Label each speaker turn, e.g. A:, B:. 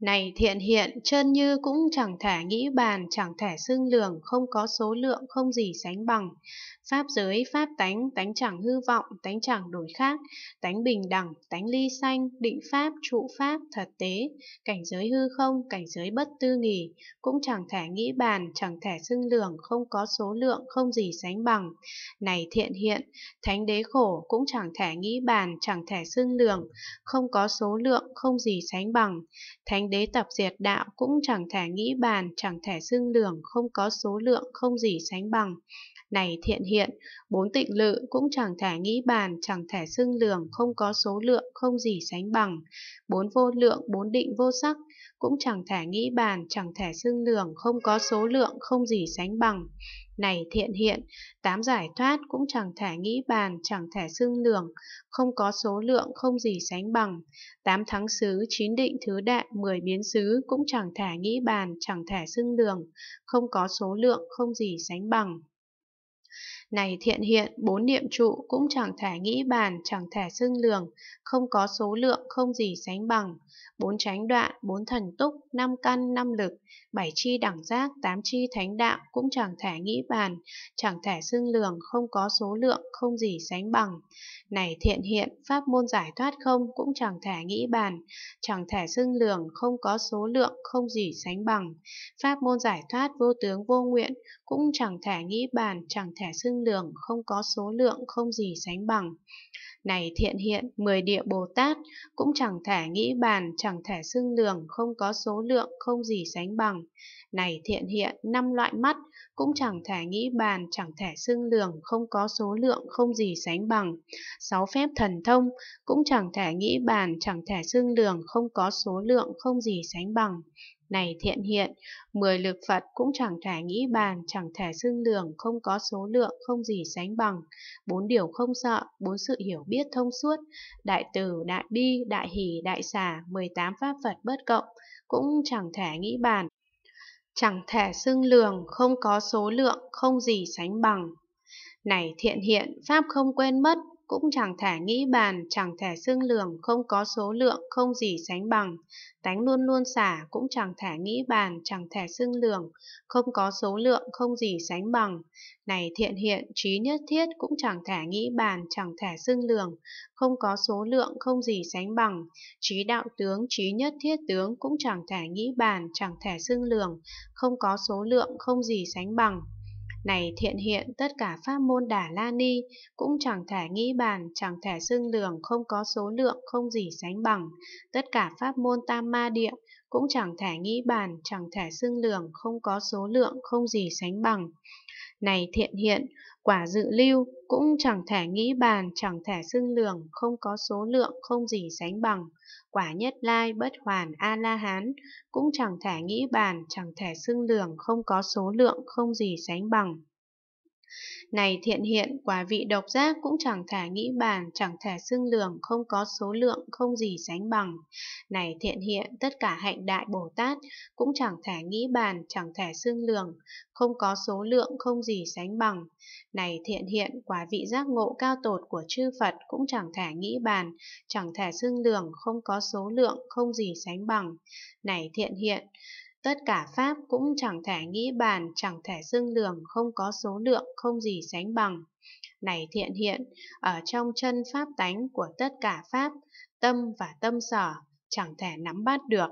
A: Này thiện hiện, chân như cũng chẳng thể nghĩ bàn, chẳng thể xương lường, không có số lượng, không gì sánh bằng. Pháp giới, pháp tánh, tánh chẳng hư vọng, tánh chẳng đổi khác, tánh bình đẳng, tánh ly sanh, định pháp, trụ pháp, thật tế, cảnh giới hư không, cảnh giới bất tư nghỉ, cũng chẳng thể nghĩ bàn, chẳng thể xương lường, không có số lượng, không gì sánh bằng. Này thiện hiện, thánh đế khổ cũng chẳng thể nghĩ bàn, chẳng thể xương lường, không có số lượng, không gì sánh bằng. Thánh Thánh đế tập diệt đạo cũng chẳng thể nghĩ bàn, chẳng thể xương lường, không có số lượng, không gì sánh bằng. Này thiện hiện, bốn tịnh lự cũng chẳng thể nghĩ bàn, chẳng thể xương lường, không có số lượng, không gì sánh bằng. Bốn vô lượng, bốn định vô sắc, cũng chẳng thể nghĩ bàn, chẳng thể xương lường, không có số lượng, không gì sánh bằng này thiện hiện, tám giải thoát cũng chẳng thể nghĩ bàn, chẳng thể xương lường, không có số lượng, không gì sánh bằng. Tám thắng xứ, chín định thứ đại, mười biến xứ cũng chẳng thể nghĩ bàn, chẳng thể xương lường, không có số lượng, không gì sánh bằng. Này thiện hiện, bốn niệm trụ cũng chẳng thể nghĩ bàn, chẳng thể xưng lường, không có số lượng, không gì sánh bằng. Bốn tránh đoạn, bốn thần túc, năm căn, năm lực, bảy chi đẳng giác, tám chi thánh đạo cũng chẳng thể nghĩ bàn, chẳng thể xưng lường, không có số lượng, không gì sánh bằng. Này thiện hiện, pháp môn giải thoát không cũng chẳng thể nghĩ bàn, chẳng thể xưng lường, không có số lượng, không gì sánh bằng. Pháp môn giải thoát vô tướng vô nguyện cũng chẳng thể nghĩ bàn, chẳng thể xưng lượng không có số lượng, không gì sánh bằng. Này thiện hiện, mười địa Bồ Tát, cũng chẳng thể nghĩ bàn, chẳng thể xưng lường, không có số lượng, không gì sánh bằng. Này thiện hiện, năm loại mắt, cũng chẳng thể nghĩ bàn, chẳng thể xưng lường, không có số lượng, không gì sánh bằng. Sáu phép thần thông, cũng chẳng thể nghĩ bàn, chẳng thể xưng lường, không có số lượng, không gì sánh bằng. Này thiện hiện, mười lực Phật cũng chẳng thể nghĩ bàn, chẳng thể xương lường, không có số lượng, không gì sánh bằng. Bốn điều không sợ, bốn sự hiểu biết thông suốt, đại từ, đại bi, đại hỷ, đại xả, mười tám pháp Phật bất cộng, cũng chẳng thể nghĩ bàn. Chẳng thể xương lường, không có số lượng, không gì sánh bằng. Này thiện hiện, Pháp không quên mất, cũng chẳng thể nghĩ bàn, chẳng thể xương lường, không có số lượng, không gì sánh bằng. Tánh luôn luôn xả, cũng chẳng thể nghĩ bàn, chẳng thể xương lường, không có số lượng, không gì sánh bằng. Này thiện hiện, trí nhất thiết cũng chẳng thể nghĩ bàn, chẳng thể xương lường, không có số lượng, không gì sánh bằng. Trí đạo tướng, trí nhất thiết tướng cũng chẳng thể nghĩ bàn, chẳng thể xương lường, không có số lượng, không gì sánh bằng. Này thiện hiện tất cả pháp môn đà la ni, cũng chẳng thể nghĩ bàn, chẳng thể xưng lường, không có số lượng, không gì sánh bằng. Tất cả pháp môn tam ma địa, cũng chẳng thể nghĩ bàn, chẳng thể xương lường, không có số lượng, không gì sánh bằng. Này thiện hiện, quả dự lưu, cũng chẳng thể nghĩ bàn, chẳng thể xương lường, không có số lượng, không gì sánh bằng. Quả nhất lai bất hoàn A-la-hán, cũng chẳng thể nghĩ bàn, chẳng thể xương lường, không có số lượng, không gì sánh bằng. Này thiện hiện, quả vị độc giác cũng chẳng thể nghĩ bàn, chẳng thể xương lường, không có số lượng, không gì sánh bằng. Này thiện hiện, tất cả hạnh đại Bồ Tát cũng chẳng thể nghĩ bàn, chẳng thể xương lường, không có số lượng, không gì sánh bằng. Này thiện hiện, quả vị giác ngộ cao tột của chư Phật cũng chẳng thể nghĩ bàn, chẳng thể xương lường, không có số lượng, không gì sánh bằng. Này thiện hiện, Tất cả pháp cũng chẳng thể nghĩ bàn, chẳng thể xưng lường, không có số lượng, không gì sánh bằng. Này thiện hiện, ở trong chân pháp tánh của tất cả pháp, tâm và tâm sở, chẳng thể nắm bắt được.